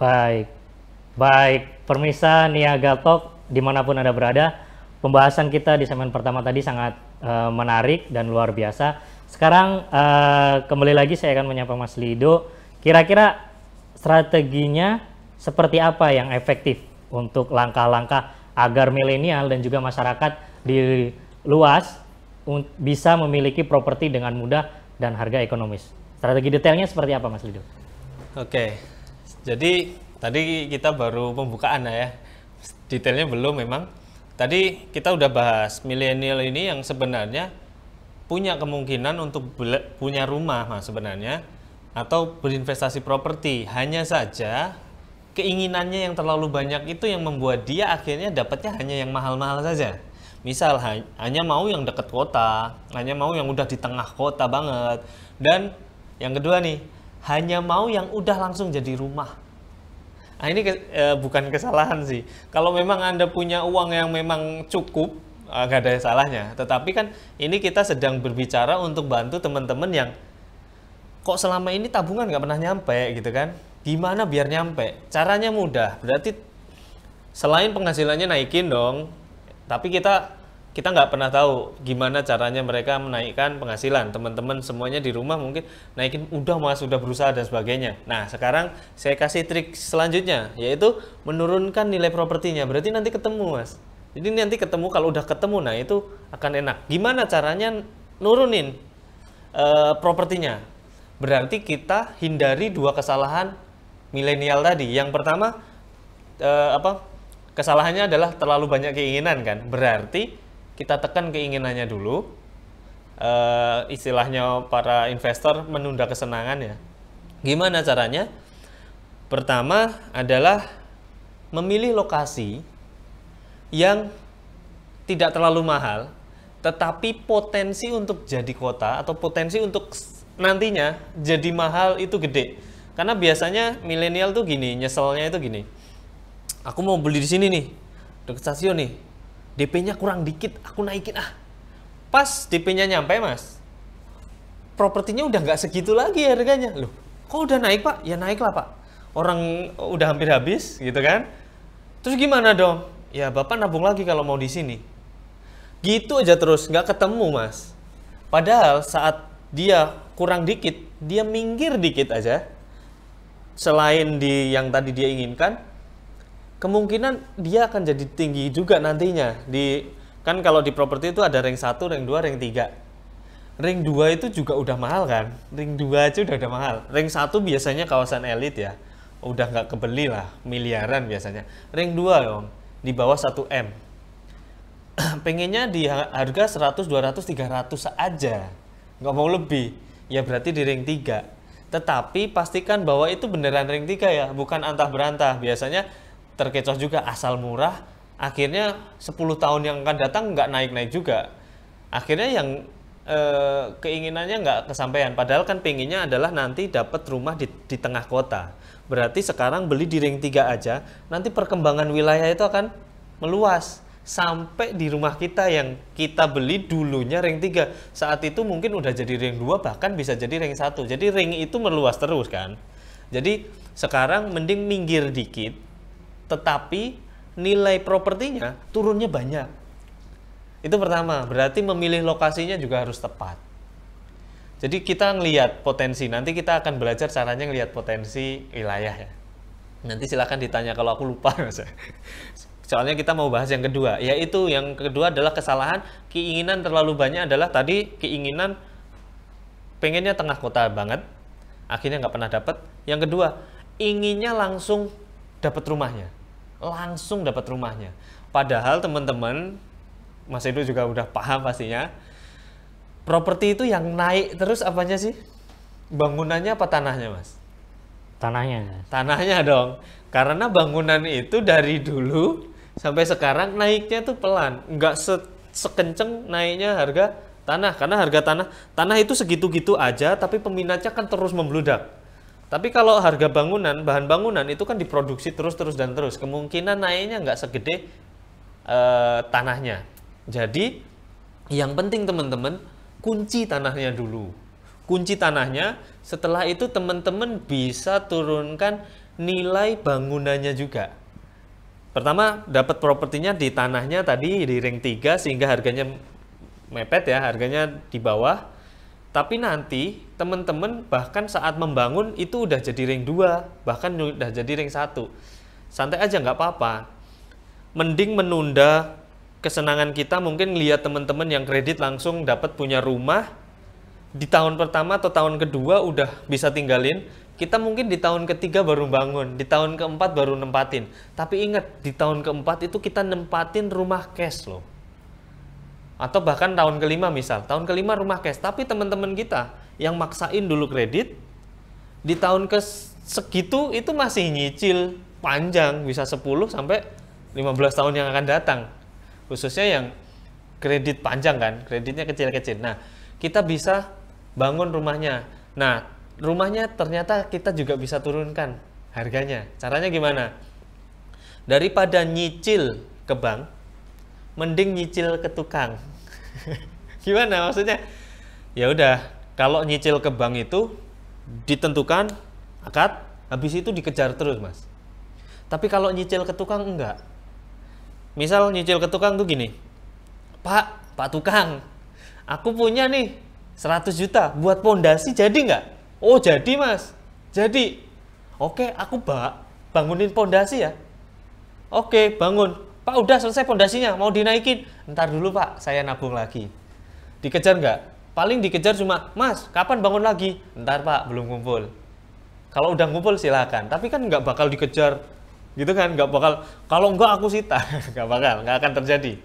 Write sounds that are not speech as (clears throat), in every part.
Baik, baik permisa Niaga Talk dimanapun Anda berada, pembahasan kita di semen pertama tadi sangat uh, menarik dan luar biasa. Sekarang uh, kembali lagi saya akan menyapa Mas Lido. Kira-kira strateginya seperti apa yang efektif untuk langkah-langkah agar milenial dan juga masyarakat di luas bisa memiliki properti dengan mudah dan harga ekonomis. Strategi detailnya seperti apa Mas Lido? Oke, jadi tadi kita baru pembukaan ya. Detailnya belum memang. Tadi kita udah bahas milenial ini yang sebenarnya punya kemungkinan untuk punya rumah mas sebenarnya atau berinvestasi properti. Hanya saja keinginannya yang terlalu banyak itu yang membuat dia akhirnya dapatnya hanya yang mahal-mahal saja. Misal hanya mau yang dekat kota, hanya mau yang udah di tengah kota banget. Dan yang kedua nih, hanya mau yang udah langsung jadi rumah. Nah, ini ke, e, bukan kesalahan sih. Kalau memang Anda punya uang yang memang cukup, agak eh, ada salahnya. Tetapi kan ini kita sedang berbicara untuk bantu teman-teman yang kok selama ini tabungan nggak pernah nyampe gitu kan. Gimana biar nyampe? Caranya mudah. Berarti selain penghasilannya naikin dong, tapi kita kita nggak pernah tahu gimana caranya mereka menaikkan penghasilan teman-teman semuanya di rumah mungkin naikin udah mas sudah berusaha dan sebagainya nah sekarang saya kasih trik selanjutnya yaitu menurunkan nilai propertinya berarti nanti ketemu mas jadi nanti ketemu kalau udah ketemu nah itu akan enak gimana caranya nurunin uh, propertinya berarti kita hindari dua kesalahan milenial tadi yang pertama uh, apa kesalahannya adalah terlalu banyak keinginan kan berarti kita tekan keinginannya dulu. E, istilahnya para investor menunda kesenangan ya. Gimana caranya? Pertama adalah memilih lokasi yang tidak terlalu mahal, tetapi potensi untuk jadi kota atau potensi untuk nantinya jadi mahal itu gede. Karena biasanya milenial tuh gini, nyeselnya itu gini. Aku mau beli di sini nih, dekat stasiun nih DP-nya kurang dikit, aku naikin ah. Pas DP-nya nyampe mas, propertinya udah nggak segitu lagi harganya. Loh, kok udah naik pak? Ya naik lah pak. Orang udah hampir habis gitu kan. Terus gimana dong? Ya bapak nabung lagi kalau mau di sini. Gitu aja terus, nggak ketemu mas. Padahal saat dia kurang dikit, dia minggir dikit aja. Selain di yang tadi dia inginkan, kemungkinan dia akan jadi tinggi juga nantinya di kan kalau di properti itu ada ring 1, ring 2, ring 3. Ring 2 itu juga udah mahal kan? Ring 2 aja udah udah mahal. Ring 1 biasanya kawasan elit ya. Udah nggak kebeli lah, miliaran biasanya. Ring 2 dong, di bawah 1M. (clears throat) Pengennya di harga 100, 200, 300 aja. Nggak mau lebih. Ya berarti di ring 3 tetapi pastikan bahwa itu beneran ring 3 ya, bukan antah berantah. Biasanya terkecoh juga asal murah akhirnya 10 tahun yang akan datang nggak naik-naik juga akhirnya yang e, keinginannya nggak kesampaian padahal kan pinginnya adalah nanti dapat rumah di, di tengah kota berarti sekarang beli di ring 3 aja nanti perkembangan wilayah itu akan meluas sampai di rumah kita yang kita beli dulunya ring 3 saat itu mungkin udah jadi ring 2 bahkan bisa jadi ring 1 jadi ring itu meluas terus kan jadi sekarang mending minggir dikit tetapi nilai propertinya turunnya banyak. Itu pertama, berarti memilih lokasinya juga harus tepat. Jadi kita ngelihat potensi, nanti kita akan belajar caranya ngelihat potensi wilayah ya. Nanti silahkan ditanya kalau aku lupa. Soalnya kita mau bahas yang kedua, yaitu yang kedua adalah kesalahan keinginan terlalu banyak adalah tadi keinginan pengennya tengah kota banget, akhirnya nggak pernah dapet Yang kedua, inginnya langsung dapet rumahnya langsung dapat rumahnya. Padahal teman-teman, Mas Edo juga udah paham pastinya, properti itu yang naik terus apanya sih? Bangunannya apa tanahnya, Mas? Tanahnya. Tanahnya dong. Karena bangunan itu dari dulu sampai sekarang naiknya tuh pelan. Nggak se sekenceng naiknya harga tanah. Karena harga tanah, tanah itu segitu-gitu aja, tapi peminatnya kan terus membludak tapi kalau harga bangunan, bahan bangunan itu kan diproduksi terus-terus dan terus. Kemungkinan naiknya nggak segede uh, tanahnya. Jadi yang penting teman-teman kunci tanahnya dulu. Kunci tanahnya, setelah itu teman-teman bisa turunkan nilai bangunannya juga. Pertama, dapat propertinya di tanahnya tadi di ring 3 sehingga harganya mepet ya, harganya di bawah tapi nanti teman-teman bahkan saat membangun itu udah jadi ring 2, bahkan udah jadi ring 1. Santai aja nggak apa-apa. Mending menunda kesenangan kita mungkin lihat teman-teman yang kredit langsung dapat punya rumah di tahun pertama atau tahun kedua udah bisa tinggalin. Kita mungkin di tahun ketiga baru bangun, di tahun keempat baru nempatin. Tapi ingat, di tahun keempat itu kita nempatin rumah cash loh atau bahkan tahun kelima misal tahun kelima rumah cash tapi teman-teman kita yang maksain dulu kredit di tahun ke segitu itu masih nyicil panjang bisa 10 sampai 15 tahun yang akan datang khususnya yang kredit panjang kan kreditnya kecil-kecil nah kita bisa bangun rumahnya nah rumahnya ternyata kita juga bisa turunkan harganya caranya gimana daripada nyicil ke bank mending nyicil ke tukang. (laughs) Gimana maksudnya? Ya udah, kalau nyicil ke bank itu ditentukan akad, habis itu dikejar terus, Mas. Tapi kalau nyicil ke tukang enggak. Misal nyicil ke tukang tuh gini. Pak, Pak tukang, aku punya nih 100 juta buat pondasi jadi enggak? Oh, jadi, Mas. Jadi. Oke, aku Pak, bangunin pondasi ya. Oke, bangun Pak udah selesai pondasinya, mau dinaikin. Ntar dulu Pak, saya nabung lagi. Dikejar nggak? Paling dikejar cuma, Mas, kapan bangun lagi? Ntar Pak, belum kumpul. Kalau udah kumpul silakan, tapi kan nggak bakal dikejar gitu kan nggak bakal kalau nggak aku sita (laughs) nggak bakal nggak akan terjadi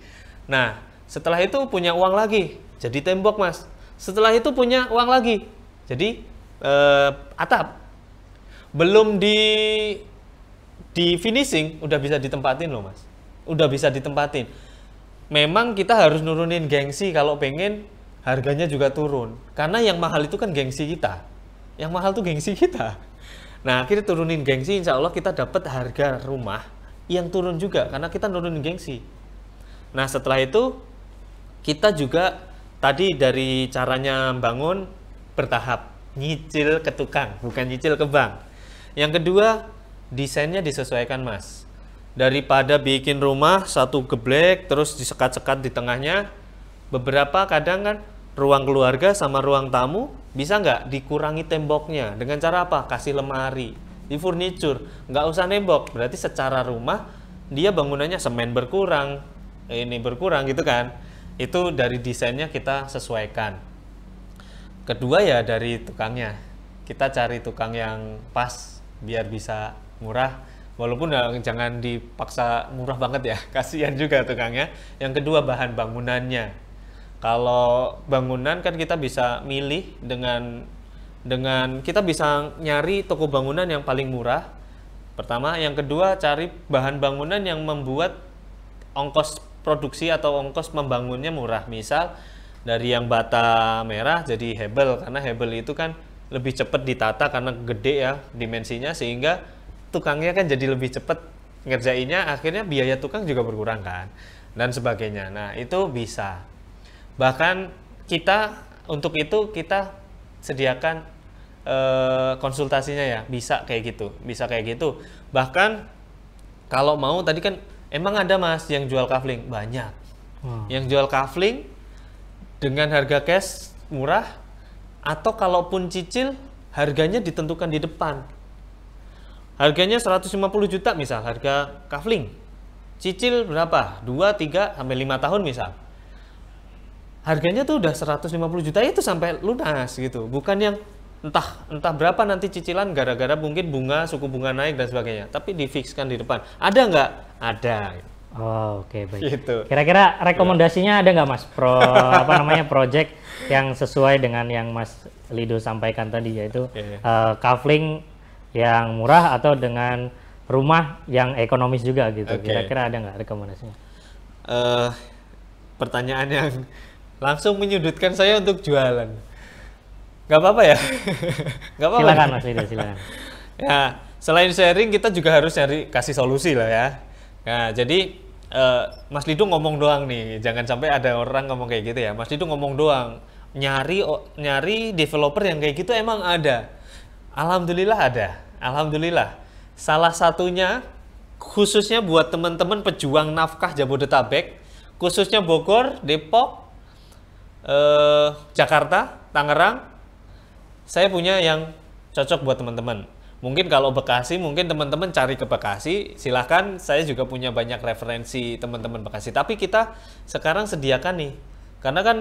nah setelah itu punya uang lagi jadi tembok mas setelah itu punya uang lagi jadi eh, atap belum di di finishing udah bisa ditempatin loh mas udah bisa ditempatin. Memang kita harus nurunin gengsi kalau pengen harganya juga turun. Karena yang mahal itu kan gengsi kita. Yang mahal tuh gengsi kita. Nah kita turunin gengsi, insya Allah kita dapat harga rumah yang turun juga karena kita nurunin gengsi. Nah setelah itu kita juga tadi dari caranya bangun bertahap nyicil ke tukang bukan nyicil ke bank yang kedua desainnya disesuaikan mas daripada bikin rumah satu geblek terus disekat-sekat di tengahnya beberapa kadang kan ruang keluarga sama ruang tamu bisa nggak dikurangi temboknya dengan cara apa kasih lemari di furniture nggak usah nembok berarti secara rumah dia bangunannya semen berkurang ini berkurang gitu kan itu dari desainnya kita sesuaikan kedua ya dari tukangnya kita cari tukang yang pas biar bisa murah Walaupun ya, jangan dipaksa murah banget ya, (laughs) kasihan juga tukangnya. Yang kedua bahan bangunannya. Kalau bangunan kan kita bisa milih dengan dengan kita bisa nyari toko bangunan yang paling murah. Pertama, yang kedua cari bahan bangunan yang membuat ongkos produksi atau ongkos membangunnya murah. Misal dari yang bata merah jadi hebel karena hebel itu kan lebih cepat ditata karena gede ya dimensinya sehingga tukangnya kan jadi lebih cepat ngerjainnya akhirnya biaya tukang juga berkurang kan dan sebagainya nah itu bisa bahkan kita untuk itu kita sediakan e, konsultasinya ya bisa kayak gitu bisa kayak gitu bahkan kalau mau tadi kan emang ada mas yang jual kafling banyak hmm. yang jual kafling dengan harga cash murah atau kalaupun cicil harganya ditentukan di depan Harganya 150 juta misal, harga kafling. Cicil berapa? 2, 3, sampai 5 tahun misal. Harganya tuh udah 150 juta itu sampai lunas gitu. Bukan yang entah entah berapa nanti cicilan gara-gara mungkin bunga, suku bunga naik dan sebagainya. Tapi difikskan di depan. Ada nggak? Ada. Oh, oke okay, baik. Gitu. Kira-kira rekomendasinya ada nggak Mas pro (laughs) apa namanya project yang sesuai dengan yang Mas Lido sampaikan tadi yaitu yeah. Iya, iya. uh, kafling yang murah atau dengan rumah yang ekonomis juga gitu. Okay. Kira-kira ada nggak rekomendasinya? Uh, pertanyaan yang langsung menyudutkan saya untuk jualan. nggak apa-apa ya? (laughs) nggak apa-apa. Silakan Mas Ida, silakan. (laughs) ya, selain sharing kita juga harus nyari kasih solusi lah ya. Nah, jadi uh, Mas Lido ngomong doang nih, jangan sampai ada orang ngomong kayak gitu ya. Mas Lido ngomong doang, nyari nyari developer yang kayak gitu emang ada. Alhamdulillah ada Alhamdulillah. Salah satunya khususnya buat teman-teman pejuang nafkah Jabodetabek, khususnya Bogor, Depok, eh, Jakarta, Tangerang, saya punya yang cocok buat teman-teman. Mungkin kalau Bekasi, mungkin teman-teman cari ke Bekasi, silahkan. Saya juga punya banyak referensi teman-teman Bekasi. Tapi kita sekarang sediakan nih, karena kan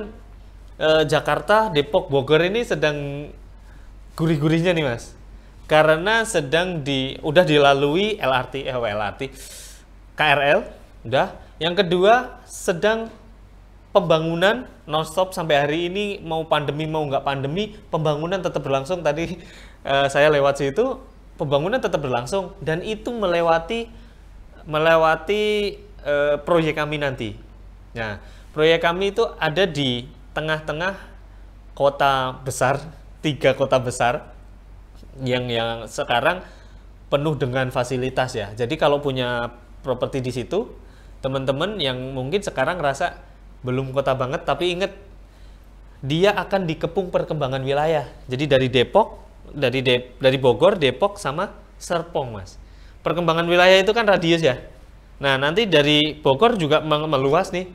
eh, Jakarta, Depok, Bogor ini sedang gurih-gurihnya nih mas karena sedang di udah dilalui LRT eh oh, LRT KRL udah yang kedua sedang pembangunan nonstop sampai hari ini mau pandemi mau nggak pandemi pembangunan tetap berlangsung tadi eh, saya lewat situ pembangunan tetap berlangsung dan itu melewati melewati eh, proyek kami nanti nah proyek kami itu ada di tengah-tengah kota besar tiga kota besar yang yang sekarang penuh dengan fasilitas ya. Jadi kalau punya properti di situ, teman-teman yang mungkin sekarang rasa belum kota banget tapi inget dia akan dikepung perkembangan wilayah. Jadi dari Depok, dari De dari Bogor, Depok sama Serpong, Mas. Perkembangan wilayah itu kan radius ya. Nah, nanti dari Bogor juga meluas nih.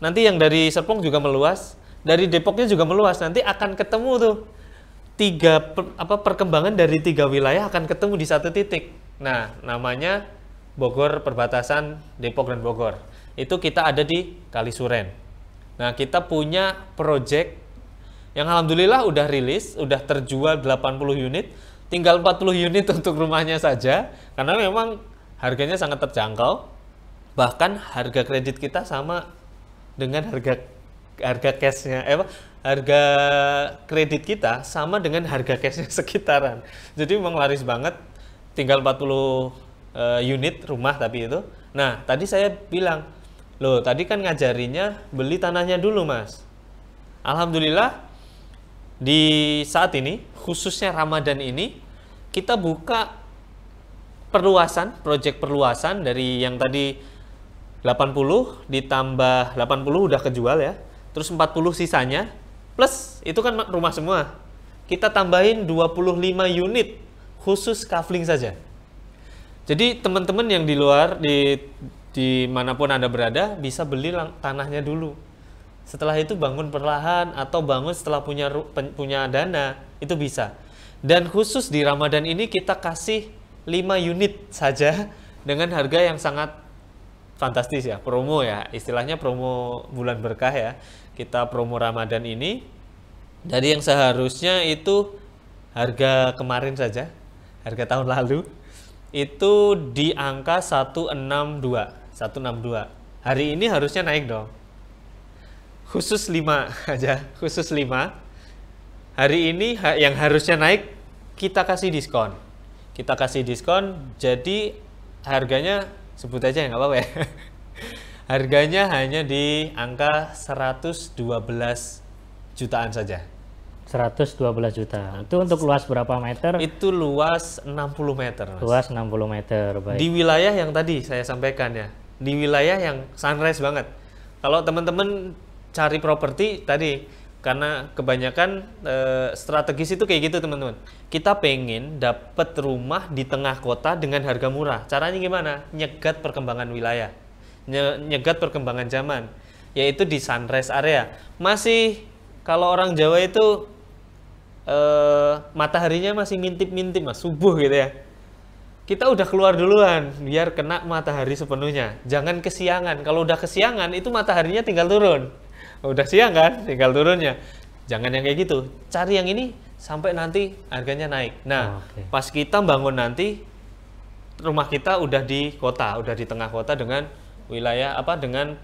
Nanti yang dari Serpong juga meluas, dari Depoknya juga meluas. Nanti akan ketemu tuh tiga per, apa perkembangan dari tiga wilayah akan ketemu di satu titik. Nah, namanya Bogor perbatasan Depok dan Bogor. Itu kita ada di Kalisuren. Nah, kita punya project yang alhamdulillah udah rilis, udah terjual 80 unit, tinggal 40 unit (laughs) untuk rumahnya saja karena memang harganya sangat terjangkau. Bahkan harga kredit kita sama dengan harga harga cashnya eh, harga kredit kita sama dengan harga cashnya sekitaran. Jadi memang laris banget, tinggal 40 uh, eh, unit rumah tapi itu. Nah, tadi saya bilang, loh tadi kan ngajarinya beli tanahnya dulu mas. Alhamdulillah, di saat ini, khususnya Ramadan ini, kita buka perluasan, proyek perluasan dari yang tadi 80 ditambah 80 udah kejual ya, terus 40 sisanya Plus, itu kan rumah semua. Kita tambahin 25 unit khusus kafling saja. Jadi teman-teman yang di luar, di dimanapun Anda berada, bisa beli tanahnya dulu. Setelah itu bangun perlahan atau bangun setelah punya punya dana, itu bisa. Dan khusus di Ramadan ini kita kasih 5 unit saja (laughs) dengan harga yang sangat fantastis ya promo ya istilahnya promo bulan berkah ya kita promo Ramadan ini dari yang seharusnya itu harga kemarin saja harga tahun lalu itu di angka 162 162 hari ini harusnya naik dong khusus 5 aja khusus 5 hari ini yang harusnya naik kita kasih diskon kita kasih diskon jadi harganya sebut aja nggak apa-apa ya (laughs) harganya hanya di angka 112 jutaan saja 112 juta. Itu untuk luas berapa meter? Itu luas 60 meter. Mas. Luas 60 meter, baik. Di wilayah yang tadi saya sampaikan ya. Di wilayah yang sunrise banget. Kalau teman-teman cari properti tadi karena kebanyakan e, strategis itu kayak gitu teman-teman. Kita pengen dapat rumah di tengah kota dengan harga murah. Caranya gimana? Nyegat perkembangan wilayah, Nye, nyegat perkembangan zaman, yaitu di sunrise area. Masih kalau orang Jawa itu e, mataharinya masih ngintip-ngintip mas subuh gitu ya. Kita udah keluar duluan biar kena matahari sepenuhnya. Jangan kesiangan. Kalau udah kesiangan itu mataharinya tinggal turun udah siang kan tinggal turunnya jangan yang kayak gitu cari yang ini sampai nanti harganya naik nah oh, okay. pas kita bangun nanti rumah kita udah di kota udah di tengah kota dengan wilayah apa dengan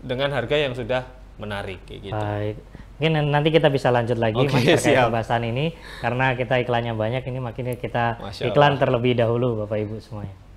dengan harga yang sudah menarik kayak gitu baik mungkin nanti kita bisa lanjut lagi okay, terkait pembahasan ini karena kita iklannya banyak ini makin kita iklan terlebih dahulu bapak ibu semuanya